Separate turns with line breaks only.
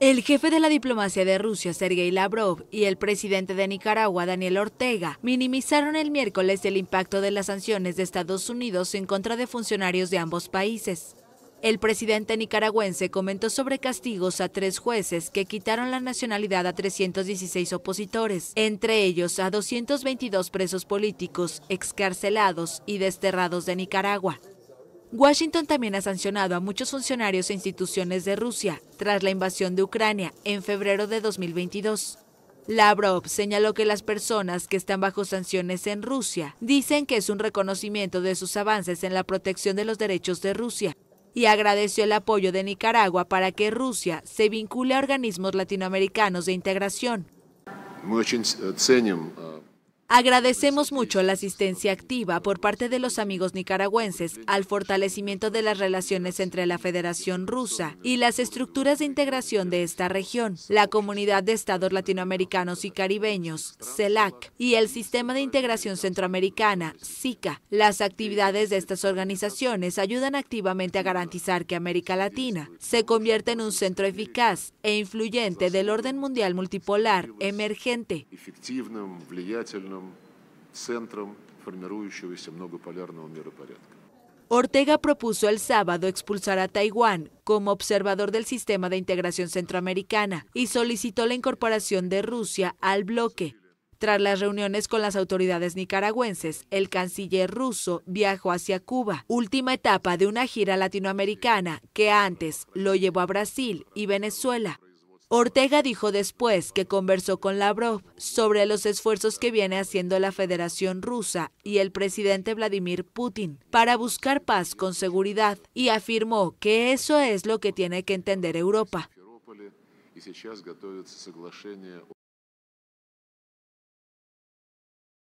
El jefe de la diplomacia de Rusia, Sergei Lavrov, y el presidente de Nicaragua, Daniel Ortega, minimizaron el miércoles el impacto de las sanciones de Estados Unidos en contra de funcionarios de ambos países. El presidente nicaragüense comentó sobre castigos a tres jueces que quitaron la nacionalidad a 316 opositores, entre ellos a 222 presos políticos, excarcelados y desterrados de Nicaragua. Washington también ha sancionado a muchos funcionarios e instituciones de Rusia tras la invasión de Ucrania en febrero de 2022. Lavrov señaló que las personas que están bajo sanciones en Rusia dicen que es un reconocimiento de sus avances en la protección de los derechos de Rusia y agradeció el apoyo de Nicaragua para que Rusia se vincule a organismos latinoamericanos de integración. Agradecemos mucho la asistencia activa por parte de los amigos nicaragüenses al fortalecimiento de las relaciones entre la Federación Rusa y las estructuras de integración de esta región, la Comunidad de Estados Latinoamericanos y Caribeños, CELAC, y el Sistema de Integración Centroamericana, SICA. Las actividades de estas organizaciones ayudan activamente a garantizar que América Latina se convierta en un centro eficaz e influyente del orden mundial multipolar emergente. Ortega propuso el sábado expulsar a Taiwán como observador del sistema de integración centroamericana y solicitó la incorporación de Rusia al bloque. Tras las reuniones con las autoridades nicaragüenses, el canciller ruso viajó hacia Cuba, última etapa de una gira latinoamericana que antes lo llevó a Brasil y Venezuela. Ortega dijo después que conversó con Lavrov sobre los esfuerzos que viene haciendo la Federación Rusa y el presidente Vladimir Putin para buscar paz con seguridad y afirmó que eso es lo que tiene que entender Europa.